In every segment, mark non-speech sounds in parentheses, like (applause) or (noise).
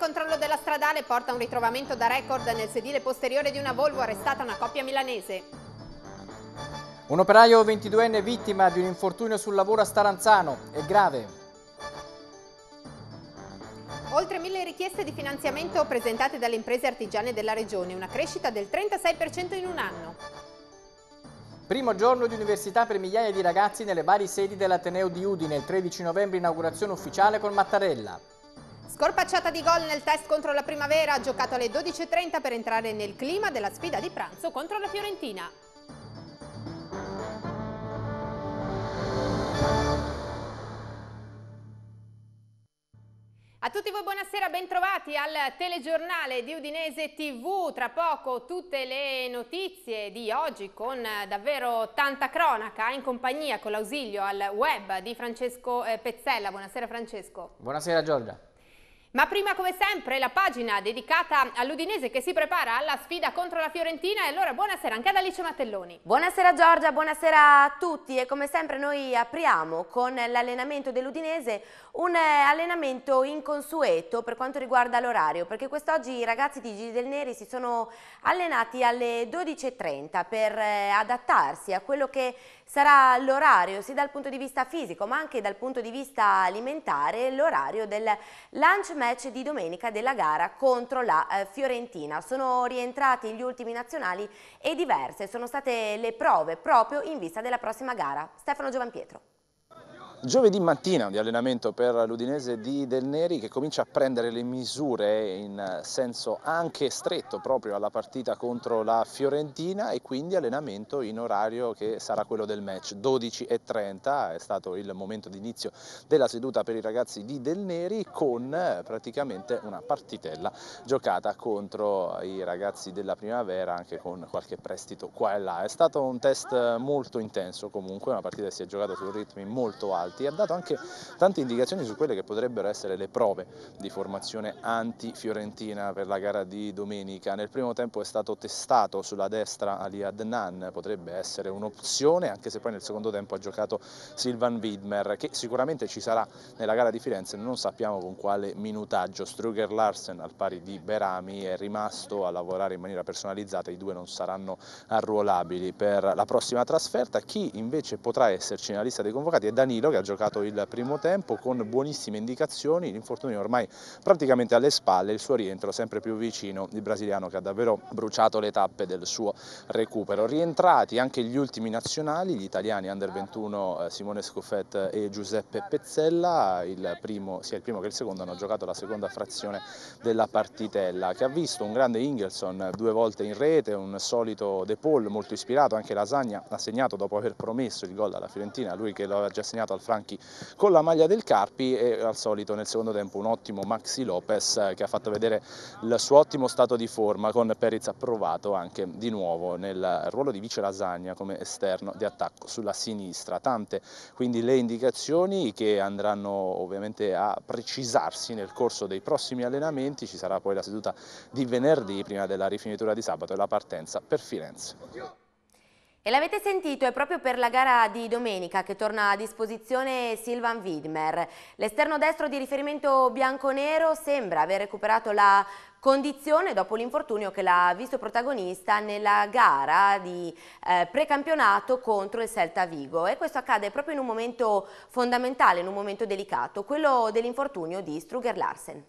controllo della stradale porta un ritrovamento da record nel sedile posteriore di una Volvo arrestata una coppia milanese. Un operaio 22enne vittima di un infortunio sul lavoro a Staranzano è grave. Oltre mille richieste di finanziamento presentate dalle imprese artigiane della regione, una crescita del 36% in un anno. Primo giorno di università per migliaia di ragazzi nelle varie sedi dell'Ateneo di Udine, il 13 novembre inaugurazione ufficiale con Mattarella. Scorpacciata di gol nel test contro la Primavera, giocato alle 12.30 per entrare nel clima della sfida di pranzo contro la Fiorentina. A tutti voi buonasera, bentrovati al telegiornale di Udinese TV. Tra poco tutte le notizie di oggi con eh, davvero tanta cronaca in compagnia con l'ausilio al web di Francesco eh, Pezzella. Buonasera Francesco. Buonasera Giorgia. Ma prima come sempre la pagina dedicata all'Udinese che si prepara alla sfida contro la Fiorentina e allora buonasera anche ad Alice Mattelloni. Buonasera Giorgia, buonasera a tutti e come sempre noi apriamo con l'allenamento dell'Udinese un eh, allenamento inconsueto per quanto riguarda l'orario perché quest'oggi i ragazzi di Gigi del Neri si sono allenati alle 12.30 per eh, adattarsi a quello che sarà l'orario sia dal punto di vista fisico ma anche dal punto di vista alimentare l'orario del lunch match di domenica della gara contro la eh, Fiorentina. Sono rientrati gli ultimi nazionali e diverse sono state le prove proprio in vista della prossima gara. Stefano Giovanpietro. Giovedì mattina di allenamento per l'Udinese di Del Neri che comincia a prendere le misure in senso anche stretto proprio alla partita contro la Fiorentina e quindi allenamento in orario che sarà quello del match 12.30 è stato il momento d'inizio della seduta per i ragazzi di Del Neri con eh, praticamente una partitella giocata contro i ragazzi della primavera anche con qualche prestito qua e là. È stato un test molto intenso comunque, una partita che si è giocata su ritmi molto alti alti e ha dato anche tante indicazioni su quelle che potrebbero essere le prove di formazione anti-fiorentina per la gara di domenica. Nel primo tempo è stato testato sulla destra Ali Adnan, potrebbe essere un'opzione, anche se poi nel secondo tempo ha giocato Silvan Widmer, che sicuramente ci sarà nella gara di Firenze, non sappiamo con quale minutaggio. Struger Larsen al pari di Berami è rimasto a lavorare in maniera personalizzata, i due non saranno arruolabili per la prossima trasferta. Chi invece potrà esserci nella lista dei convocati è Danilo, che ha giocato il primo tempo con buonissime indicazioni, l'infortunio ormai praticamente alle spalle, il suo rientro sempre più vicino, il brasiliano che ha davvero bruciato le tappe del suo recupero. Rientrati anche gli ultimi nazionali, gli italiani under 21 eh, Simone Scoffet e Giuseppe Pezzella, il primo, sia il primo che il secondo hanno giocato la seconda frazione della partitella che ha visto un grande Ingelson due volte in rete, un solito De Paul molto ispirato, anche Lasagna ha segnato dopo aver promesso il gol alla Fiorentina, lui che lo aveva già segnato al Franchi con la maglia del Carpi e al solito nel secondo tempo un ottimo Maxi Lopez eh, che ha fatto vedere il suo ottimo stato di forma con Periz approvato anche di nuovo nel ruolo di vice Lasagna come esterno di attacco sulla sinistra. Tante quindi le indicazioni che andranno ovviamente a precisarsi nel corso dei prossimi allenamenti, ci sarà poi la seduta di venerdì prima della rifinitura di sabato e la partenza per Firenze. E l'avete sentito, è proprio per la gara di domenica che torna a disposizione Silvan Widmer. L'esterno destro di riferimento bianco-nero sembra aver recuperato la condizione dopo l'infortunio che l'ha visto protagonista nella gara di eh, precampionato contro il Celta Vigo e questo accade proprio in un momento fondamentale, in un momento delicato, quello dell'infortunio di Struger Larsen.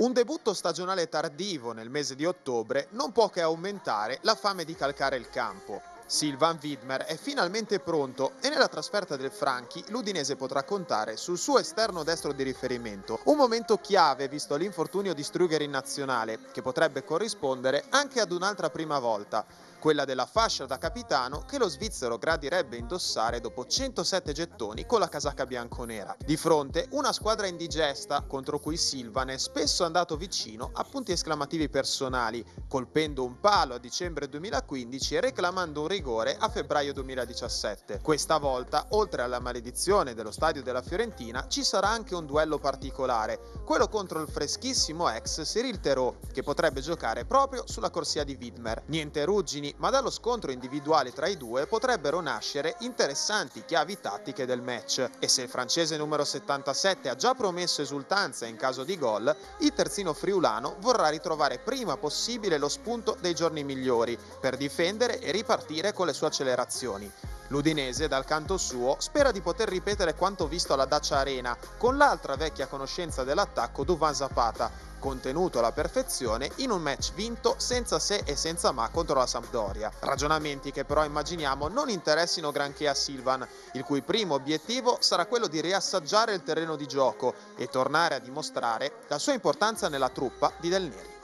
Un debutto stagionale tardivo nel mese di ottobre non può che aumentare la fame di calcare il campo. Silvan Widmer è finalmente pronto e nella trasferta del Franchi l'Udinese potrà contare sul suo esterno destro di riferimento, un momento chiave visto l'infortunio di Strugger in nazionale, che potrebbe corrispondere anche ad un'altra prima volta quella della fascia da capitano che lo svizzero gradirebbe indossare dopo 107 gettoni con la casacca bianconera. Di fronte una squadra indigesta contro cui Silvan è spesso andato vicino a punti esclamativi personali, colpendo un palo a dicembre 2015 e reclamando un rigore a febbraio 2017. Questa volta, oltre alla maledizione dello stadio della Fiorentina, ci sarà anche un duello particolare, quello contro il freschissimo ex Cyril Terot, che potrebbe giocare proprio sulla corsia di Widmer. Niente ruggini campioni, ma dallo scontro individuale tra i due potrebbero nascere interessanti chiavi tattiche del match. E se il francese numero 77 ha già promesso esultanza in caso di gol, il terzino friulano vorrà ritrovare prima possibile lo spunto dei giorni migliori per difendere e ripartire con le sue accelerazioni. L'Udinese, dal canto suo, spera di poter ripetere quanto visto alla Dacia Arena con l'altra vecchia conoscenza dell'attacco Duvan Zapata, contenuto alla perfezione in un match vinto senza se e senza ma contro la Sampdoria. Ragionamenti che però immaginiamo non interessino granché a Silvan, il cui primo obiettivo sarà quello di riassaggiare il terreno di gioco e tornare a dimostrare la sua importanza nella truppa di Del Neri.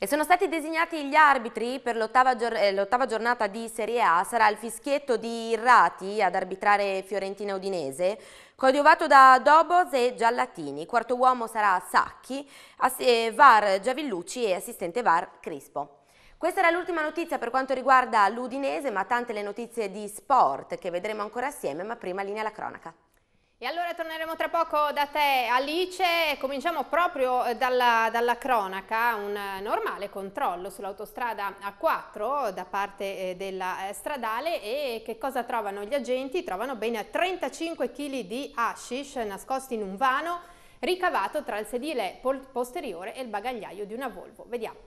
E sono stati designati gli arbitri per l'ottava gior eh, giornata di Serie A, sarà il fischietto di Irrati ad arbitrare Fiorentina Udinese, coadiuvato da Dobos e Giallatini, quarto uomo sarà Sacchi, eh, VAR Giavillucci e assistente VAR Crispo. Questa era l'ultima notizia per quanto riguarda l'Udinese, ma tante le notizie di sport che vedremo ancora assieme, ma prima linea la cronaca. E allora torneremo tra poco da te Alice cominciamo proprio eh, dalla, dalla cronaca, un eh, normale controllo sull'autostrada A4 eh, da parte della stradale e che cosa trovano gli agenti? Trovano ben 35 kg di hashish nascosti in un vano ricavato tra il sedile posteriore e il bagagliaio di una Volvo. Vediamo.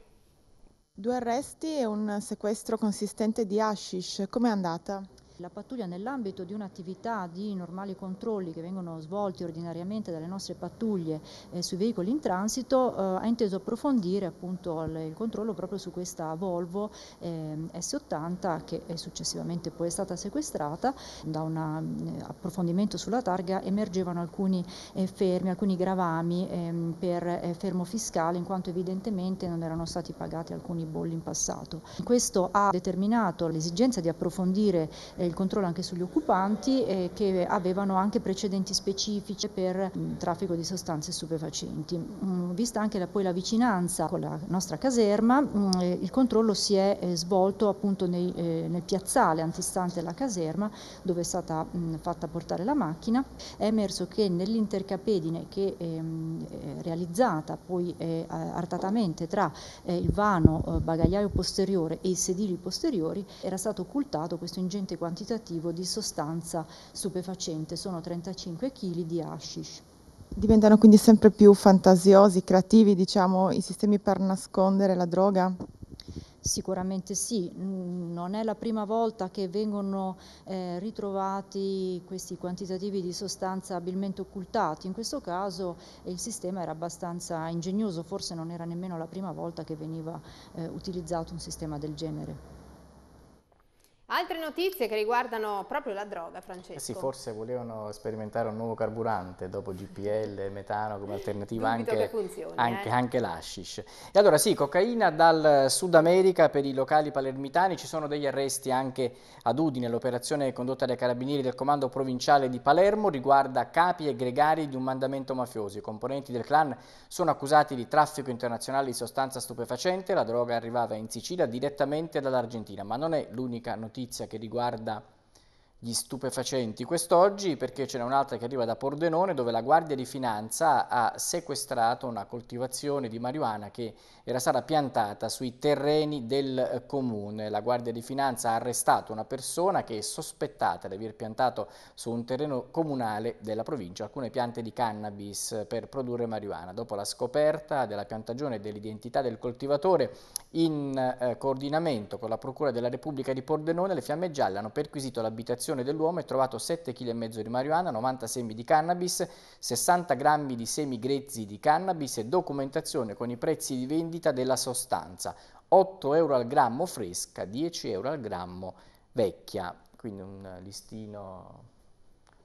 Due arresti e un sequestro consistente di hashish, com'è andata? la pattuglia nell'ambito di un'attività di normali controlli che vengono svolti ordinariamente dalle nostre pattuglie eh, sui veicoli in transito eh, ha inteso approfondire appunto il, controllo proprio su questa Volvo eh, S80 che è successivamente poi è stata sequestrata. Da un eh, approfondimento sulla targa emergevano alcuni eh, fermi, alcuni gravami ehm, per eh, fermo fiscale in quanto evidentemente non erano stati pagati alcuni bolli in passato. Questo ha determinato l'esigenza di approfondire il il controllo anche sugli occupanti eh, che avevano anche precedenti specifici per mh, mm, traffico di sostanze stupefacenti. Mh, mm, vista anche la, poi la vicinanza con la nostra caserma, mh, mm, eh, il controllo si è eh, svolto appunto nei, eh, nel piazzale antistante alla caserma dove è stata fatta portare la macchina. È emerso che nell'intercapedine che ehm, è realizzata poi eh, artatamente tra eh, il vano bagagliaio posteriore e i sedili posteriori era stato occultato questo ingente quantità quantitativo di sostanza stupefacente, sono 35 kg di hashish. Diventano quindi sempre più fantasiosi, creativi, diciamo, i sistemi per nascondere la droga? Sicuramente sì, mm, non è la prima volta che vengono eh, ritrovati questi quantitativi di sostanza abilmente occultati, in questo caso il sistema era abbastanza ingegnoso, forse non era nemmeno la prima volta che veniva eh, utilizzato un sistema del genere. Altre notizie che riguardano proprio la droga, Francesco. Eh sì, forse volevano sperimentare un nuovo carburante dopo GPL, metano come alternativa anche, funzioni, anche, eh. anche l'ashish. E allora sì, cocaina dal Sud America per i locali palermitani, ci sono degli arresti anche ad Udine, l'operazione condotta dai carabinieri del comando provinciale di Palermo riguarda capi e gregari di un mandamento mafioso. I componenti del clan sono accusati di traffico internazionale di sostanza stupefacente, la droga arrivava in Sicilia direttamente dall'Argentina, ma non è l'unica notizia notizia che riguarda gli stupefacenti quest'oggi perché ce n'è un'altra che arriva da Pordenone dove la Guardia di Finanza ha sequestrato una coltivazione di marijuana che era stata piantata sui terreni del eh, comune. La Guardia di Finanza ha arrestato una persona che è sospettata di aver piantato su un terreno comunale della provincia alcune piante di cannabis per produrre marijuana. Dopo la scoperta della piantagione e dell'identità del coltivatore in eh, coordinamento con la Procura della Repubblica di Pordenone le Fiamme Gialle hanno perquisito l'abitazione abitazione dell'uomo è trovato 7,5 kg di marijuana, 90 semi di cannabis, 60 grammi di semi grezzi di cannabis e documentazione con i prezzi di vendita della sostanza, 8 euro al grammo fresca, 10 euro al grammo vecchia. Quindi un listino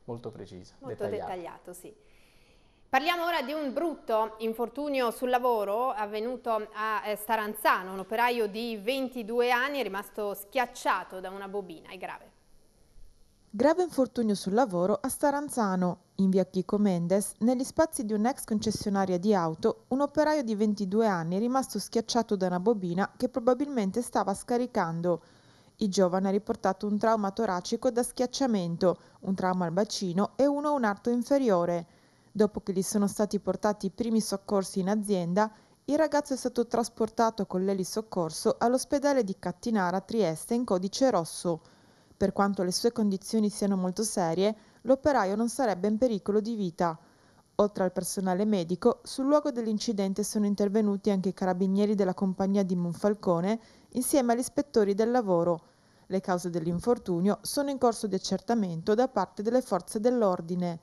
molto preciso, molto dettagliato. dettagliato sì. Parliamo ora di un brutto infortunio sul lavoro avvenuto a eh, Staranzano. Un operaio di 22 anni è rimasto schiacciato da una bobina, è grave. Grave infortunio sul lavoro a Staranzano, in via Chico Mendes, negli spazi di un'ex concessionaria di auto, un operaio di 22 anni è rimasto schiacciato da una bobina che probabilmente stava scaricando. Il giovane ha riportato un trauma toracico da schiacciamento, un trauma al bacino e uno a un arto inferiore. Dopo che gli sono stati portati i primi soccorsi in azienda, il ragazzo è stato trasportato con l'elisoccorso all'ospedale di Cattinara Trieste in codice rosso. Per quanto le sue condizioni siano molto serie, l'operaio non sarebbe in pericolo di vita. Oltre al personale medico, sul luogo dell'incidente sono intervenuti anche i carabinieri della compagnia di Monfalcone insieme agli ispettori del lavoro. Le cause dell'infortunio sono in corso di accertamento da parte delle forze dell'ordine.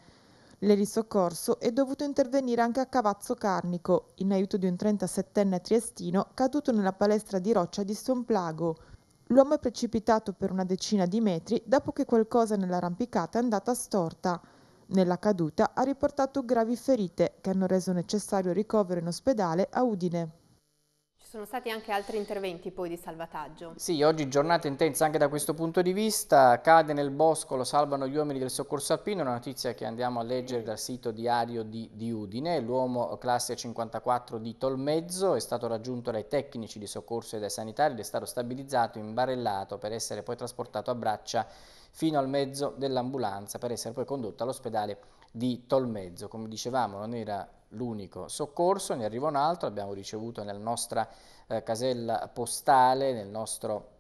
L'erisoccorso è dovuto intervenire anche a Cavazzo Carnico, in aiuto di un 37enne triestino caduto nella palestra di roccia di Stonplago. L'uomo è precipitato per una decina di metri dopo che qualcosa nell'arrampicata è andata storta. Nella caduta ha riportato gravi ferite che hanno reso necessario ricovero in ospedale a Udine sono stati anche altri interventi poi di salvataggio. Sì, oggi giornata intensa anche da questo punto di vista. Cade nel bosco, lo salvano gli uomini del soccorso alpino, una notizia che andiamo a leggere dal sito diario di, di Udine. L'uomo classe 54 di Tolmezzo è stato raggiunto dai tecnici di soccorso e dai sanitari ed è stato stabilizzato, imbarellato per essere poi trasportato a braccia fino al mezzo dell'ambulanza per essere poi condotto all'ospedale di Tolmezzo. Come dicevamo non era l'unico soccorso, ne arriva un altro, abbiamo ricevuto nella nostra eh, casella postale, nel nostro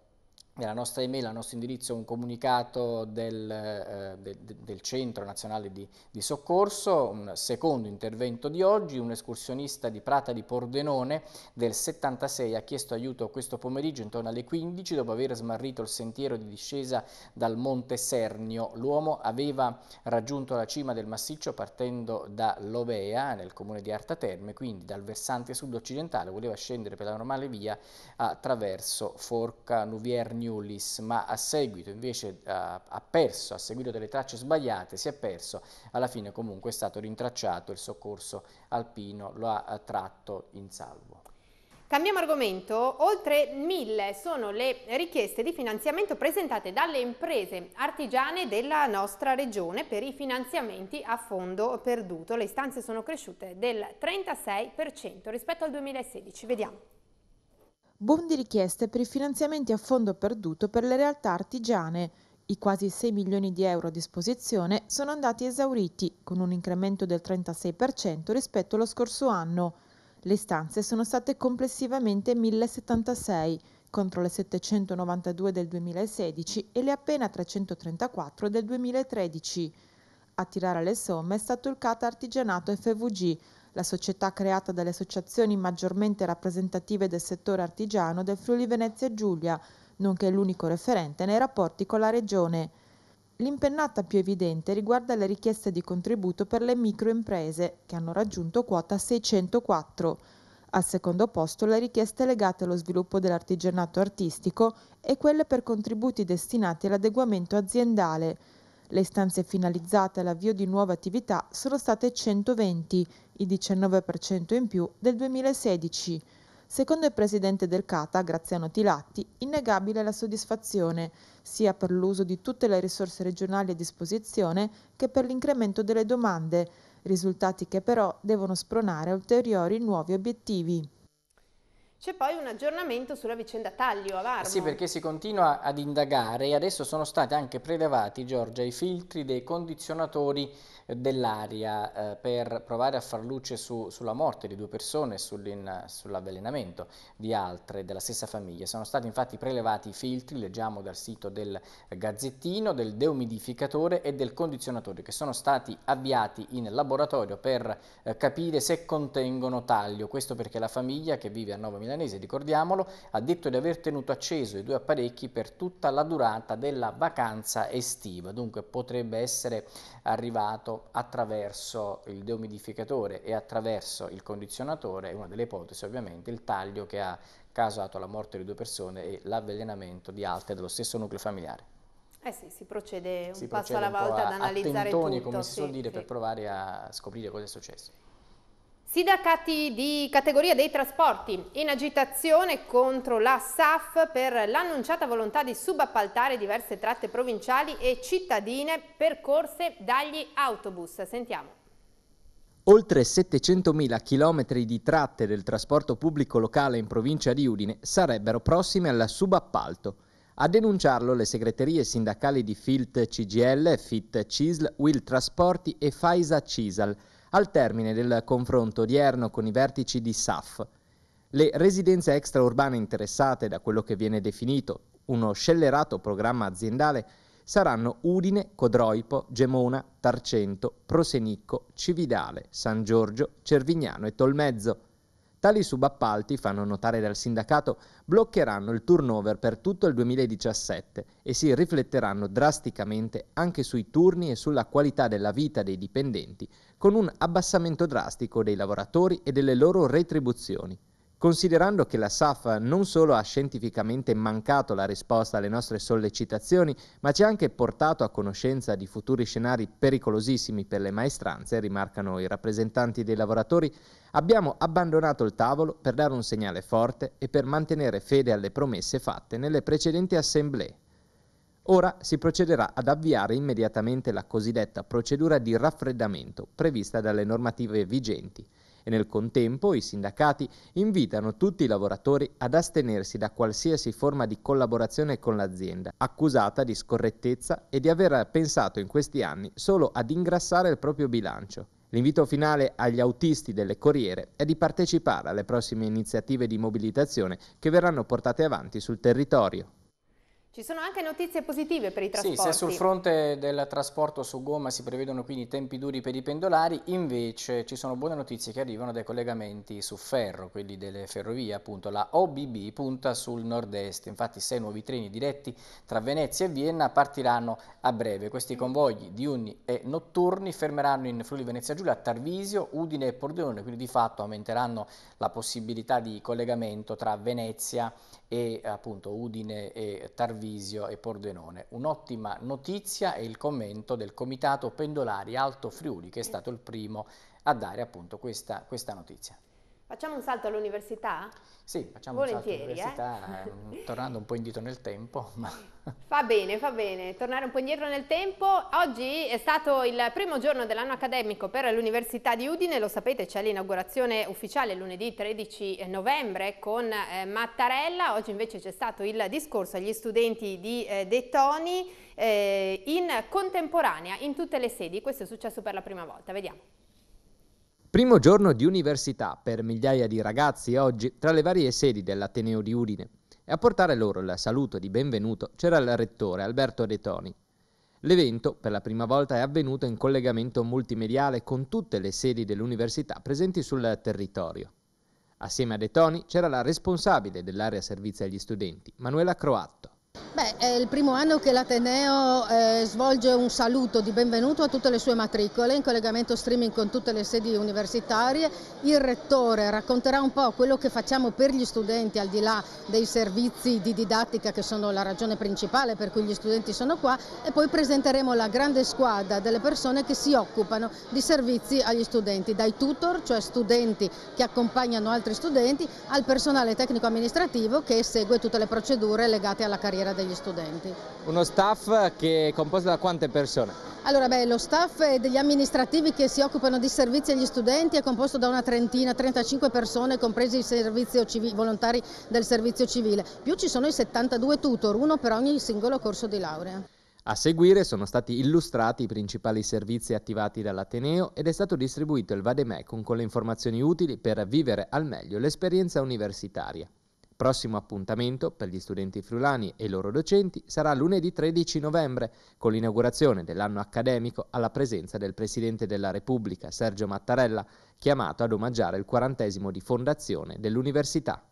nella nostra email, al nostro indirizzo, un comunicato del, eh, del, del Centro Nazionale di, di, Soccorso, un secondo intervento di oggi, un escursionista di Prata di Pordenone del 76 ha chiesto aiuto questo pomeriggio intorno alle 15 dopo aver smarrito il sentiero di discesa dal Monte Sernio. L'uomo aveva raggiunto la cima del massiccio partendo da Lovea nel comune di Artaterme, quindi dal versante sud-occidentale voleva scendere per la normale via attraverso Forca Nuvierni Agnulis, ma a seguito invece ha, ha perso, a seguito delle tracce sbagliate, si è perso, alla fine comunque è stato rintracciato, il soccorso alpino lo ha tratto in salvo. Cambiamo argomento, oltre mille sono le richieste di finanziamento presentate dalle imprese artigiane della nostra regione per i finanziamenti a fondo perduto. Le istanze sono cresciute del 36% rispetto al 2016. Vediamo bondi richieste per i finanziamenti a fondo perduto per le realtà artigiane. I quasi 6 milioni di euro a disposizione sono andati esauriti, con un incremento del 36% rispetto allo scorso anno. Le stanze sono state complessivamente 1076 contro le 792 del 2016 e le appena 334 del 2013. A tirare le somme è stato il Cata Artigianato FVG la società creata dalle associazioni maggiormente rappresentative del settore artigiano del Friuli Venezia Giulia, nonché l'unico referente nei rapporti con la Regione. L'impennata più evidente riguarda le richieste di contributo per le microimprese, che hanno raggiunto quota 604. Al secondo posto le richieste legate allo sviluppo dell'artigianato artistico e quelle per contributi destinati all'adeguamento aziendale. Le istanze finalizzate all'avvio di nuove attività sono state 120, il 19% in più del 2016. Secondo il presidente del Cata, Graziano Tilatti, innegabile la soddisfazione, sia per l'uso di tutte le risorse regionali a disposizione che per l'incremento delle domande, risultati che però devono spronare ulteriori nuovi obiettivi. C'è poi un aggiornamento sulla vicenda Taglio a Varmo. Eh sì, perché si continua ad indagare e adesso sono stati anche prelevati, Giorgia, i filtri dei condizionatori eh, dell'aria eh, per provare a far luce su, sulla morte di due persone e sull'avvelenamento di altre della stessa famiglia. Sono stati infatti prelevati i filtri, leggiamo dal sito del Gazzettino, del deumidificatore e del condizionatore che sono stati avviati in laboratorio per eh, capire se contengono taglio. Questo perché la famiglia che vive a 9.000 milanese, ricordiamolo, ha detto di aver tenuto acceso i due apparecchi per tutta la durata della vacanza estiva, dunque potrebbe essere arrivato attraverso il deumidificatore e attraverso il condizionatore, una delle ipotesi ovviamente, il taglio che ha causato la morte di due persone e l'avvelenamento di altre dello stesso nucleo familiare. Eh sì, si procede un si passo procede alla volta ad analizzare tentoni, tutto. come si sì, suol dire, sì. per provare a scoprire cosa è successo. Sindacati di categoria dei trasporti in agitazione contro la SAF per l'annunciata volontà di subappaltare diverse tratte provinciali e cittadine percorse dagli autobus. Sentiamo. Oltre 700.000 km di tratte del trasporto pubblico locale in provincia di Udine sarebbero prossime al subappalto. A denunciarlo le segreterie sindacali di FILT CGL, FIT CISL, WILT Trasporti e FAISA CISAL, al termine del confronto odierno con i vertici di SAF. Le residenze extraurbane interessate da quello che viene definito uno scellerato programma aziendale saranno Udine, Codroipo, Gemona, Tarcento, Prosenicco, Cividale, San Giorgio, Cervignano e Tolmezzo. Tali subappalti, fanno notare dal sindacato, bloccheranno il turnover per tutto il 2017 e si rifletteranno drasticamente anche sui turni e sulla qualità della vita dei dipendenti, con un abbassamento drastico dei lavoratori e delle loro retribuzioni. Considerando che la SAF non solo ha scientificamente mancato la risposta alle nostre sollecitazioni, ma ci ha anche portato a conoscenza di futuri scenari pericolosissimi per le maestranze, rimarcano i rappresentanti dei lavoratori, abbiamo abbandonato il tavolo per dare un segnale forte e per mantenere fede alle promesse fatte nelle precedenti assemblee. Ora si procederà ad avviare immediatamente la cosiddetta procedura di raffreddamento prevista dalle normative vigenti e nel contempo i sindacati invitano tutti i lavoratori ad astenersi da qualsiasi forma di collaborazione con l'azienda, accusata di scorrettezza e di aver pensato in questi anni solo ad ingrassare il proprio bilancio. L'invito finale agli autisti delle corriere è di partecipare alle prossime iniziative di mobilitazione che verranno portate avanti sul territorio. Ci sono anche notizie positive per i trasporti. Sì, se sul fronte del trasporto su gomma si prevedono quindi tempi duri per i pendolari, invece ci sono buone notizie che arrivano dai collegamenti su ferro, quelli delle ferrovie appunto. La OBB punta sul nord-est, infatti sei nuovi treni diretti tra Venezia e Vienna partiranno a breve. Questi convogli diurni e notturni fermeranno in Friuli Venezia Giulia, Tarvisio, Udine e Pordenone, quindi di fatto aumenteranno la possibilità di collegamento tra Venezia e appunto Udine e Tarvisio Tarvisio e Pordenone. Un'ottima notizia è il commento del Comitato Pendolari Alto Friuli, che è stato il primo a dare appunto questa, questa notizia. Facciamo un salto all'università? Sì, facciamo Volentieri, un salto eh. all'università, eh? tornando un po' indietro nel tempo. Ma... (laughs) Fa bene, fa bene, tornare un po' indietro nel tempo. Oggi è stato il primo giorno dell'anno accademico per l'Università di Udine, lo sapete c'è l'inaugurazione ufficiale lunedì 13 novembre con eh, Mattarella, oggi invece c'è stato il discorso agli studenti di eh, De Toni eh, in contemporanea in tutte le sedi, questo è successo per la prima volta, vediamo. Primo giorno di università per migliaia di ragazzi oggi tra le varie sedi dell'Ateneo di Udine e a portare loro il saluto di benvenuto c'era il rettore Alberto De Toni. L'evento per la prima volta è avvenuto in collegamento multimediale con tutte le sedi dell'università presenti sul territorio. Assieme a De Toni c'era la responsabile dell'area servizi agli studenti, Manuela Croatto. Beh, è il primo anno che l'Ateneo eh, svolge un saluto di benvenuto a tutte le sue matricole in collegamento streaming con tutte le sedi universitarie. Il rettore racconterà un po' quello che facciamo per gli studenti al di là dei servizi di didattica che sono la ragione principale per cui gli studenti sono qua e poi presenteremo la grande squadra delle persone che si occupano di servizi agli studenti, dai tutor, cioè studenti che accompagnano altri studenti, al personale tecnico amministrativo che segue tutte le procedure legate alla carriera carriera degli studenti. Uno staff che è composto da quante persone? Allora, beh, lo staff degli amministrativi che si occupano di servizi agli studenti è composto da una trentina, 35 persone, compresi i volontari del servizio civile. Più ci sono i 72 tutor, uno per ogni singolo corso di laurea. A seguire sono stati illustrati i principali servizi attivati dall'Ateneo ed è stato distribuito il Vademecum con le informazioni utili per vivere al meglio l'esperienza universitaria prossimo appuntamento per gli studenti friulani e i loro docenti sarà lunedì 13 novembre, con l'inaugurazione dell'anno accademico alla presenza del Presidente della Repubblica Sergio Mattarella, chiamato ad omaggiare il quarantesimo di fondazione dell'Università.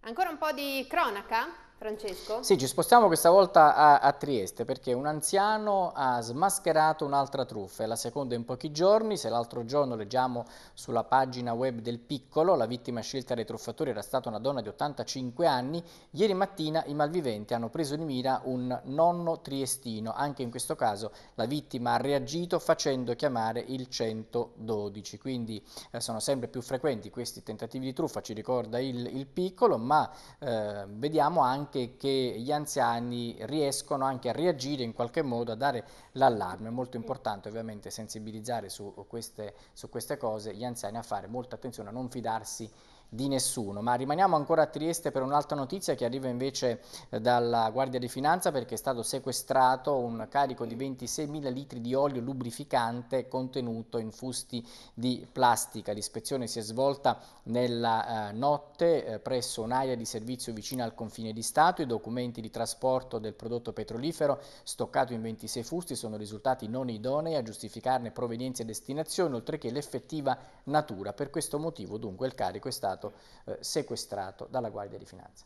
Ancora un po' di cronaca? Francesco? Sì, ci spostiamo questa volta a, a, Trieste perché un anziano ha smascherato un'altra truffa, è la seconda in pochi giorni, se l'altro giorno leggiamo sulla pagina web del Piccolo, la vittima scelta dai truffatori era stata una donna di 85 anni, ieri mattina i malviventi hanno preso di mira un nonno triestino, anche in questo caso la vittima ha reagito facendo chiamare il 112, quindi eh, sono sempre più frequenti questi tentativi di truffa, ci ricorda il, il Piccolo, ma eh, vediamo anche anche che gli anziani riescono anche a reagire in qualche modo, a dare l'allarme. È molto importante ovviamente sensibilizzare su queste, su queste cose gli anziani a fare molta attenzione, a non fidarsi di nessuno. Ma rimaniamo ancora a Trieste per un'altra notizia che arriva invece eh, dalla Guardia di Finanza perché è stato sequestrato un carico di 26.000 litri di olio lubrificante contenuto in fusti di plastica. L'ispezione si è svolta nella eh, notte eh, presso un'area di servizio vicino al confine di Stato. I documenti di trasporto del prodotto petrolifero stoccato in 26 fusti sono risultati non idonei a giustificarne provenienza e destinazione, oltre che l'effettiva natura. Per questo motivo dunque il carico è stato stato eh, sequestrato dalla Guardia di Finanza.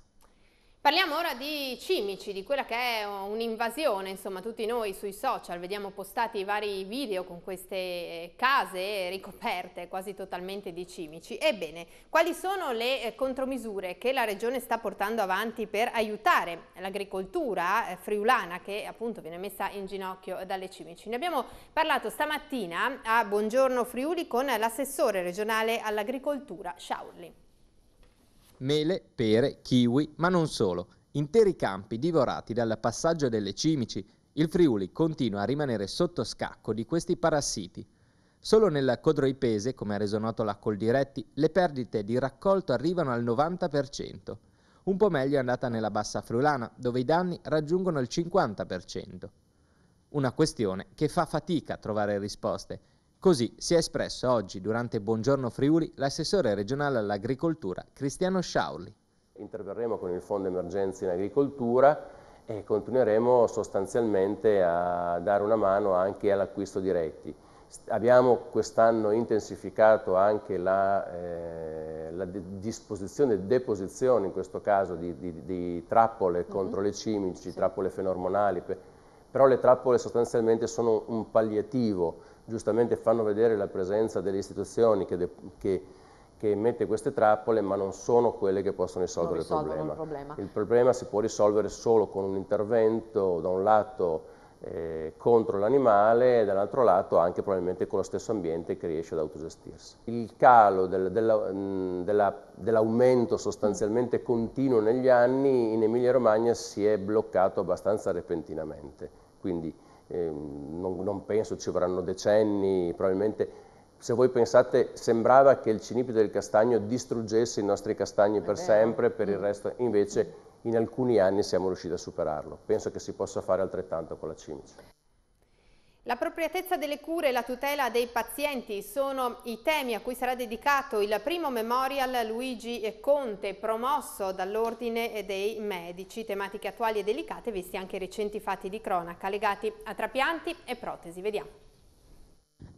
Parliamo ora di cimici, di quella che è un'invasione, insomma tutti noi sui social vediamo postati vari video con queste eh, case ricoperte quasi totalmente di cimici. Ebbene, quali sono le eh, contromisure che la Regione sta portando avanti per aiutare l'agricoltura eh, friulana che appunto viene messa in ginocchio dalle cimici? Ne abbiamo parlato stamattina a Buongiorno Friuli con l'assessore regionale all'agricoltura Sciaurli mele, pere, kiwi, ma non solo, interi campi divorati dal passaggio delle cimici, il Friuli continua a rimanere sotto scacco di questi parassiti. Solo nel Codroipese, come ha reso noto la Coldiretti, le perdite di raccolto arrivano al 90%. Un po' meglio è andata nella Bassa Friulana, dove i danni raggiungono il 50%. Una questione che fa fatica a trovare risposte, Così si è espresso oggi durante Buongiorno Friuli l'assessore regionale all'agricoltura Cristiano Sciauli. Interverremo con il Fondo Emergenze in Agricoltura e continueremo sostanzialmente a dare una mano anche all'acquisto di reti. Abbiamo quest'anno intensificato anche la, eh, la disposizione e deposizione, in questo caso, di, di, di trappole mhm. contro mm -hmm. le cimici, sì. trappole fenormonali, però le trappole sostanzialmente sono un palliativo giustamente fanno vedere la presenza delle istituzioni che, che, che mette queste trappole, ma non sono quelle che possono risolvere il problema. il problema. Il problema si può risolvere solo con un intervento, da un lato, eh, contro l'animale e dall'altro lato anche probabilmente con lo stesso ambiente che riesce ad autogestirsi. Il calo del, dell'aumento della, dell sostanzialmente continuo negli anni in Emilia Romagna si è bloccato abbastanza repentinamente, quindi eh, non, non penso ci vorranno decenni, probabilmente se voi pensate, sembrava che il cinipite del castagno distruggesse i nostri castagni per sempre, per il mm. resto, invece in alcuni anni siamo riusciti a superarlo. Penso che si possa fare altrettanto con la cimice. L'appropriatezza delle cure e la tutela dei pazienti sono i temi a cui sarà dedicato il primo memorial Luigi Conte promosso dall'Ordine dei Medici, tematiche attuali e delicate visti anche i recenti fatti di cronaca legati a trapianti e protesi. Vediamo.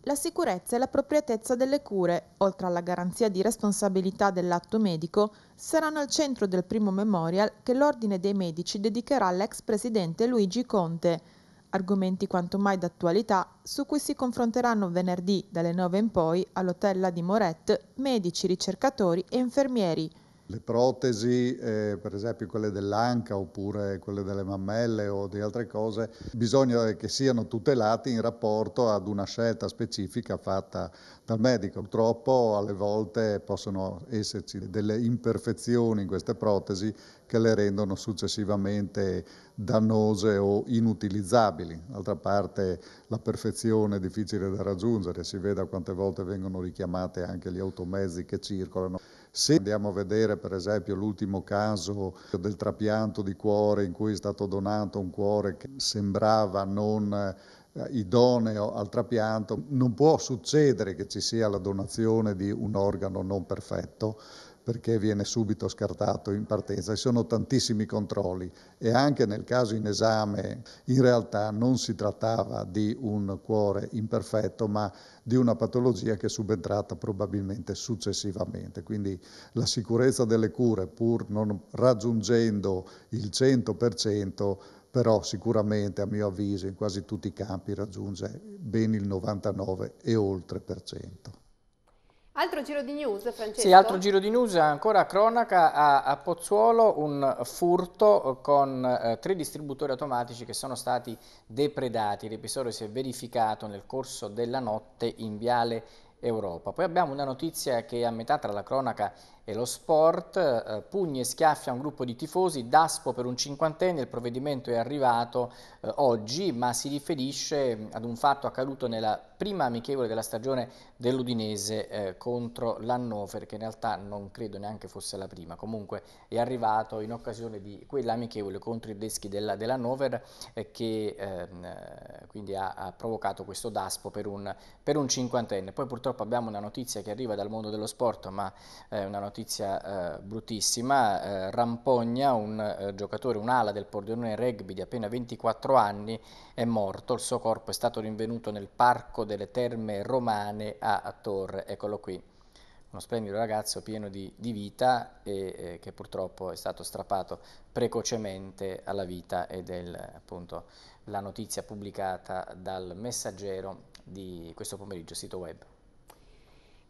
La sicurezza e l'appropriatezza delle cure, oltre alla garanzia di responsabilità dell'atto medico, saranno al centro del primo memorial che l'Ordine dei Medici dedicherà all'ex presidente Luigi Conte argomenti quanto mai d'attualità, su cui si confronteranno venerdì dalle 9 in poi all'Hotel di Moret medici, ricercatori e infermieri, le protesi, eh, per esempio quelle dell'anca oppure quelle delle mammelle o di altre cose, bisogna che siano tutelati in rapporto ad una scelta specifica fatta dal medico. Purtroppo alle volte possono esserci delle imperfezioni in queste protesi che le rendono successivamente dannose o inutilizzabili. D'altra parte la perfezione è difficile da raggiungere, si veda quante volte vengono richiamate anche gli automezzi che circolano. Se andiamo a vedere per esempio l'ultimo caso del trapianto di cuore in cui è stato donato un cuore che sembrava non eh, idoneo al trapianto, non può succedere che ci sia la donazione di un organo non perfetto perché viene subito scartato in partenza. Ci sono tantissimi controlli e anche nel caso in esame in realtà non si trattava di un cuore imperfetto ma di una patologia che è subentrata probabilmente successivamente. Quindi la sicurezza delle cure pur non raggiungendo il 100% però sicuramente a mio avviso in quasi tutti i campi raggiunge ben il 99 e oltre per cento. Altro giro di news, Francesco? Sì, altro giro di news, ancora cronaca a, a Pozzuolo, un furto con eh, tre distributori automatici che sono stati depredati. L'episodio si è verificato nel corso della notte in Viale Europa. Poi abbiamo una notizia che è a metà tra la cronaca e lo sport, eh, pugni e schiaffi a un gruppo di tifosi, daspo per un cinquantenne, il provvedimento è arrivato eh, oggi ma si riferisce ad un fatto accaduto nella prima amichevole della stagione dell'Udinese eh, contro l'Hannover che in realtà non credo neanche fosse la prima, comunque è arrivato in occasione di quella amichevole contro i deschi della, dell'Hannover eh, che ehm, eh, quindi ha, ha, provocato questo daspo per un, per un cinquantenne. Poi purtroppo abbiamo una notizia che arriva dal mondo dello sport ma è eh, una notizia notizia eh, bruttissima, eh, Rampogna, un eh, giocatore, un'ala del Pordenone Rugby di appena 24 anni, è morto, il suo corpo è stato rinvenuto nel Parco delle Terme Romane a, a Torre, eccolo qui uno splendido ragazzo pieno di, di vita e eh, che purtroppo è stato strappato precocemente alla vita ed è appunto la notizia pubblicata dal messaggero di questo pomeriggio, sito web.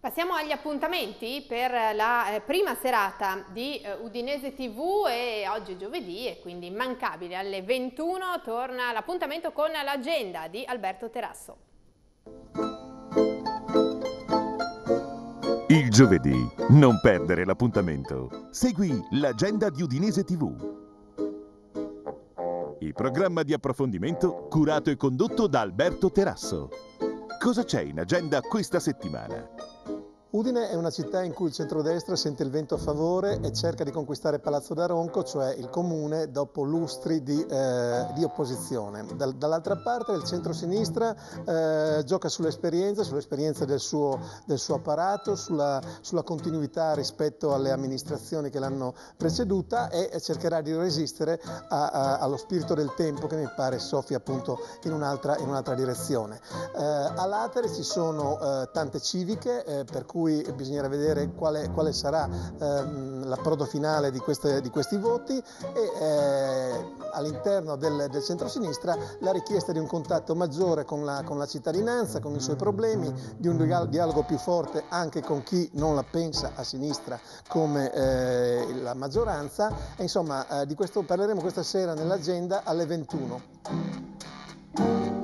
Passiamo agli appuntamenti per la eh, prima serata di eh, Udinese TV e oggi è giovedì e quindi immancabile alle 21 torna l'appuntamento con l'agenda di Alberto Terasso. Il giovedì non perdere l'appuntamento. Segui l'agenda di Udinese TV. Il programma di approfondimento curato e condotto da Alberto Terasso. Cosa c'è in agenda questa settimana? Udine è una città in cui il centrodestra sente il vento a favore e cerca di conquistare Palazzo d'Aronco, cioè il comune, dopo lustri di, eh, di opposizione. dall'altra parte il centrosinistra eh, gioca sull'esperienza, sull'esperienza del suo, del suo apparato, sulla, sulla, continuità rispetto alle amministrazioni che l'hanno preceduta e cercherà di resistere a, a, allo spirito del tempo che mi pare soffia appunto in un'altra, in un'altra direzione. Eh, a Latere ci sono eh, tante civiche eh, per cui cui bisognerà vedere quale, quale sarà ehm, l'approdo finale di, queste, di, questi voti e eh, all'interno del, del centro-sinistra la richiesta di un contatto maggiore con la, con la cittadinanza, con i suoi problemi, di un dialogo più forte anche con chi non la pensa a sinistra come eh, la maggioranza e insomma eh, di questo parleremo questa sera nell'agenda alle 21.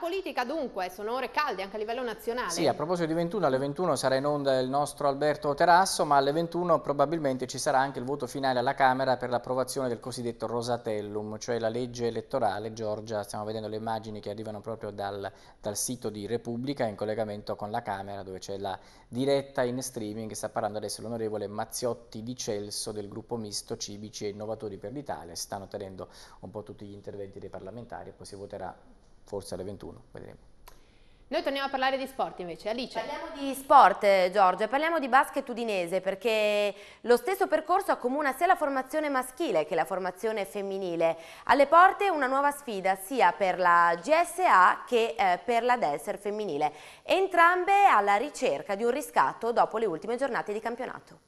politica dunque, sono ore calde anche a livello nazionale. Sì, a proposito di 21, alle 21 sarà in onda il nostro Alberto Terasso, ma alle 21 probabilmente ci sarà anche il voto finale alla Camera per l'approvazione del cosiddetto Rosatellum, cioè la legge elettorale. Giorgia, stiamo vedendo le immagini che arrivano proprio dal, dal sito di Repubblica in collegamento con la Camera dove c'è la diretta in streaming sta parlando adesso l'onorevole Mazziotti di Celso del gruppo misto Civici e Innovatori per l'Italia. Si stanno tenendo un po' tutti gli interventi dei parlamentari e poi si voterà forse alle 21, vedremo. Noi torniamo a parlare di sport invece, Alice. Parliamo di sport eh, Giorgio e parliamo di basket udinese perché lo stesso percorso accomuna sia la formazione maschile che la formazione femminile. Alle porte una nuova sfida sia per la GSA che eh, per la Delser femminile, entrambe alla ricerca di un riscatto dopo le ultime giornate di campionato.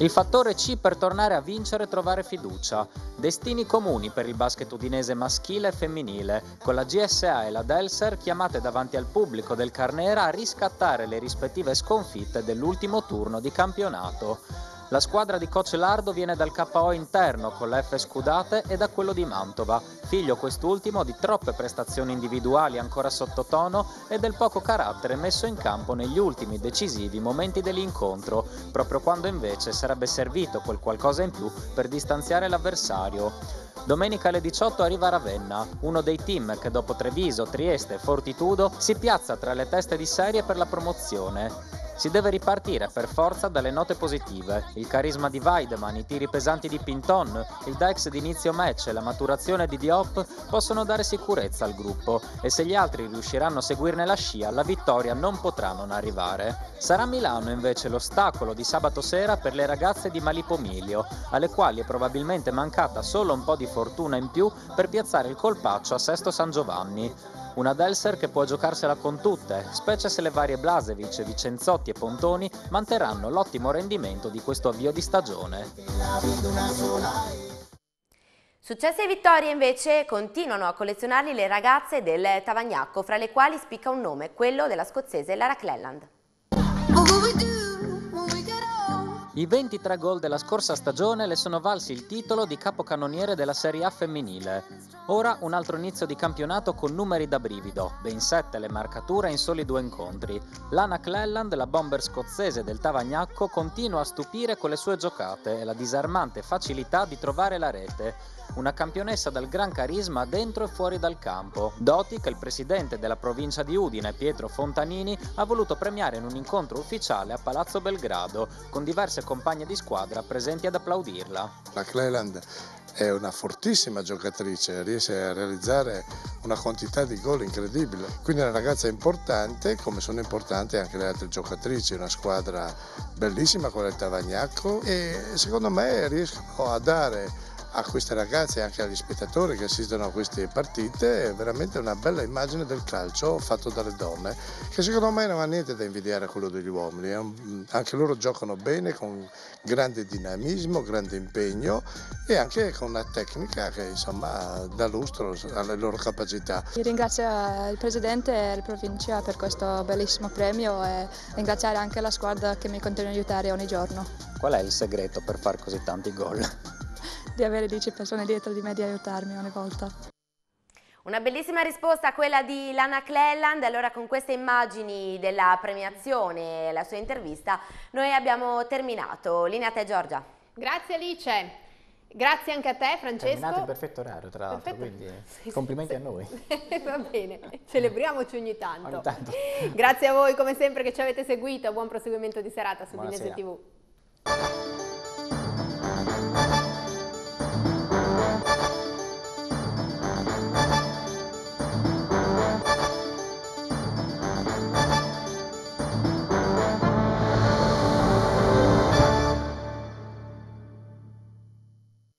Il fattore C per tornare a vincere e trovare fiducia. Destini comuni per il basket udinese maschile e femminile, con la GSA e la Delser chiamate davanti al pubblico del Carnera a riscattare le rispettive sconfitte dell'ultimo turno di campionato. La squadra di coach Lardo viene dal KO interno con F Scudate e da quello di Mantova, figlio quest'ultimo di troppe prestazioni individuali ancora sottotono e del poco carattere messo in campo negli ultimi decisivi momenti dell'incontro, proprio quando invece sarebbe servito quel qualcosa in più per distanziare l'avversario. Domenica alle 18 arriva Ravenna, uno dei team che dopo Treviso, Trieste e Fortitudo si piazza tra le teste di serie per la promozione. Si deve ripartire per forza dalle note positive, il carisma di Weideman, i tiri pesanti di Pinton, il Dex di inizio match e la maturazione di Diop possono dare sicurezza al gruppo e se gli altri riusciranno a seguirne la scia la vittoria non potrà non arrivare. Sarà Milano invece l'ostacolo di sabato sera per le ragazze di Malipo Milio, alle quali è probabilmente mancata solo un po' di fortuna in più per piazzare il colpaccio a Sesto San Giovanni. Una Delser che può giocarsela con tutte, specie se le varie Blasevic, Vicenzotti e Pontoni manterranno l'ottimo rendimento di questo avvio di stagione. Successi e vittorie invece continuano a collezionarli le ragazze del Tavagnacco, fra le quali spicca un nome, quello della scozzese Lara Cleland. I 23 gol della scorsa stagione le sono valsi il titolo di capocannoniere della Serie A femminile. Ora un altro inizio di campionato con numeri da brivido, ben sette le marcature in soli due incontri. Lana Cleland, la bomber scozzese del Tavagnacco, continua a stupire con le sue giocate e la disarmante facilità di trovare la rete una campionessa dal gran carisma dentro e fuori dal campo. Doti che il presidente della provincia di Udine, Pietro Fontanini, ha voluto premiare in un incontro ufficiale a Palazzo Belgrado, con diverse compagne di squadra presenti ad applaudirla. La Cleland è una fortissima giocatrice, riesce a realizzare una quantità di gol incredibile. Quindi è una ragazza importante, come sono importanti anche le altre giocatrici, una squadra bellissima quella del Tavagnacco e secondo me riescono a dare a queste ragazze e anche agli spettatori che assistono a queste partite è veramente una bella immagine del calcio fatto dalle donne che secondo me non ha niente da invidiare a quello degli uomini anche loro giocano bene con grande dinamismo grande impegno e anche con una tecnica che insomma dà lustro alle loro capacità ringrazio eh, il presidente e il provincia per questo bellissimo premio e ringraziare anche la squadra che mi continua a aiutare ogni giorno Qual è il segreto per far così tanti gol? di avere 10 persone dietro di me di aiutarmi ogni volta. Una bellissima risposta a quella di Lana Cleland, allora con queste immagini della premiazione e la sua intervista noi abbiamo terminato. Linea a te Giorgia. Grazie Alice. Grazie anche a te Francesco. Terminate in perfetto orario tra l'altro, quindi (laughs) sì, complimenti sì. a noi. (laughs) Va bene, celebriamoci ogni tanto. ogni tanto. (laughs) Grazie a voi come sempre che ci avete seguito, buon proseguimento di serata su Dinese TV.